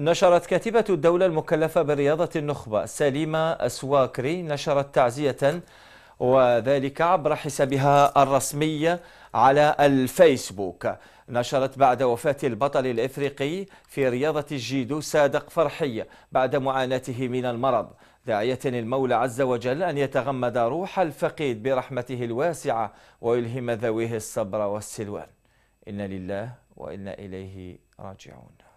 نشرت كاتبة الدولة المكلفة برياضة النخبة سليمة أسواكري نشرت تعزية وذلك عبر حسابها الرسمي على الفيسبوك نشرت بعد وفاة البطل الإفريقي في رياضة الجيدو صادق فرحي بعد معاناته من المرض داعية المولى عز وجل أن يتغمد روح الفقيد برحمته الواسعة ويلهم ذويه الصبر والسلوان إن لله وإنا إليه راجعون